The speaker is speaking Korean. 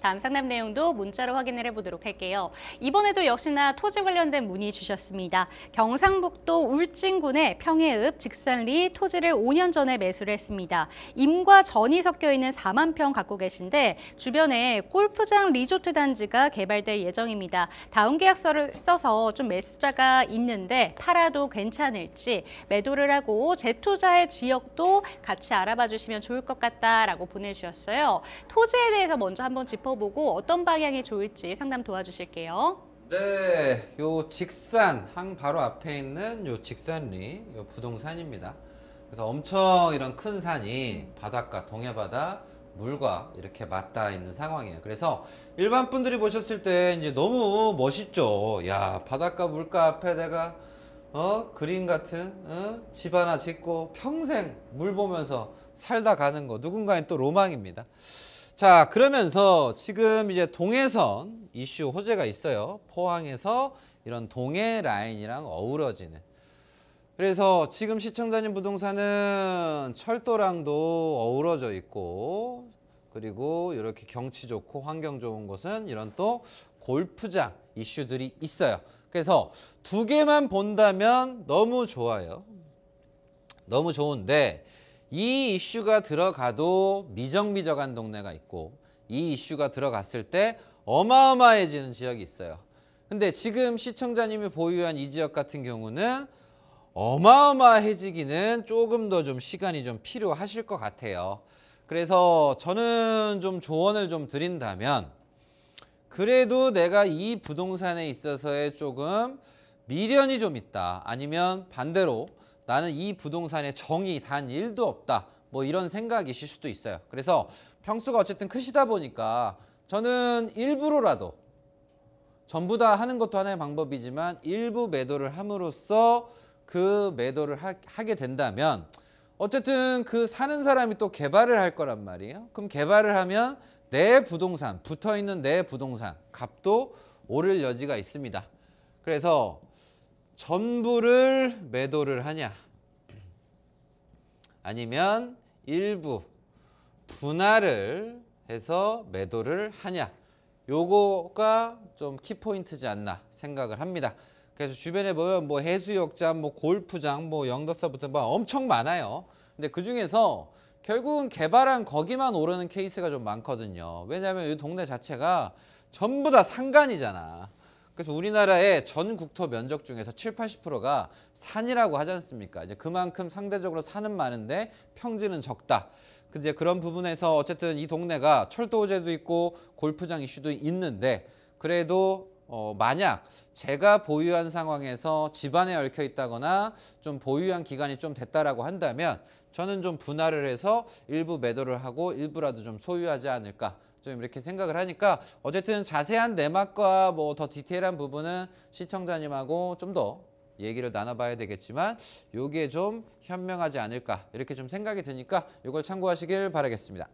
다음 상담 내용도 문자로 확인을 해보도록 할게요. 이번에도 역시나 토지 관련된 문의 주셨습니다. 경상북도 울진군의 평해읍 직산리 토지를 5년 전에 매수를 했습니다. 임과 전이 섞여 있는 4만 평 갖고 계신데 주변에 골프장 리조트 단지가 개발될 예정입니다. 다운 계약서를 써서 좀 매수자가 있는데 팔아도 괜찮을지 매도를 하고 재투자할 지역도 같이 알아봐 주시면 좋을 것 같다라고 보내주셨어요. 토지에 대해서 먼저 한번 짚어 짚어보고 어떤 방향이 좋을지 상담 도와주실게요. 네, 요 직산 항 바로 앞에 있는 요 직산리 요 부동산입니다. 그래서 엄청 이런 큰 산이 바닷가 동해바다 물과 이렇게 맞닿아 있는 상황이에요. 그래서 일반 분들이 보셨을 때 이제 너무 멋있죠. 야 바닷가 물가 앞에 내가 어 그림 같은 어? 집 하나 짓고 평생 물 보면서 살다 가는 거 누군가는 또 로망입니다. 자 그러면서 지금 이제 동해선 이슈 호재가 있어요. 포항에서 이런 동해 라인이랑 어우러지는 그래서 지금 시청자님 부동산은 철도랑도 어우러져 있고 그리고 이렇게 경치 좋고 환경 좋은 곳은 이런 또 골프장 이슈들이 있어요. 그래서 두 개만 본다면 너무 좋아요. 너무 좋은데 이 이슈가 들어가도 미정미적한 동네가 있고 이 이슈가 들어갔을 때 어마어마해지는 지역이 있어요. 근데 지금 시청자님이 보유한 이 지역 같은 경우는 어마어마해지기는 조금 더 좀 시간이 좀 필요하실 것 같아요. 그래서 저는 좀 조언을 좀 드린다면 그래도 내가 이 부동산에 있어서의 조금 미련이 좀 있다. 아니면 반대로 나는 이 부동산에 정이 단 1도 없다. 뭐 이런 생각이실 수도 있어요. 그래서 평수가 어쨌든 크시다 보니까 저는 일부러라도 전부 다 하는 것도 하나의 방법이지만 일부 매도를 함으로써 그 매도를 하, 하게 된다면 어쨌든 그 사는 사람이 또 개발을 할 거란 말이에요. 그럼 개발을 하면 내 부동산, 붙어 있는 내 부동산 값도 오를 여지가 있습니다. 그래서 전부를 매도를 하냐 아니면 일부 분할을 해서 매도를 하냐 요거가 좀 키포인트지 않나 생각을 합니다 그래서 주변에 보면 뭐 해수욕장, 뭐 골프장, 뭐 영덕사부터 뭐 엄청 많아요 근데 그중에서 결국은 개발한 거기만 오르는 케이스가 좀 많거든요 왜냐하면 이 동네 자체가 전부 다 상간이잖아 그래서 우리나라의 전 국토 면적 중에서 7, 80%가 산이라고 하지 않습니까? 이제 그만큼 상대적으로 산은 많은데 평지는 적다. 근데 그런 부분에서 어쨌든 이 동네가 철도 호재도 있고 골프장 이슈도 있는데 그래도 어, 만약 제가 보유한 상황에서 집안에 얽혀 있다거나 좀 보유한 기간이 좀 됐다라고 한다면 저는 좀 분할을 해서 일부 매도를 하고 일부라도 좀 소유하지 않을까 좀 이렇게 생각을 하니까 어쨌든 자세한 내막과 뭐 더 디테일한 부분은 시청자님하고 좀 더 얘기를 나눠봐야 되겠지만 요게 좀 현명하지 않을까 이렇게 좀 생각이 드니까 이걸 참고하시길 바라겠습니다.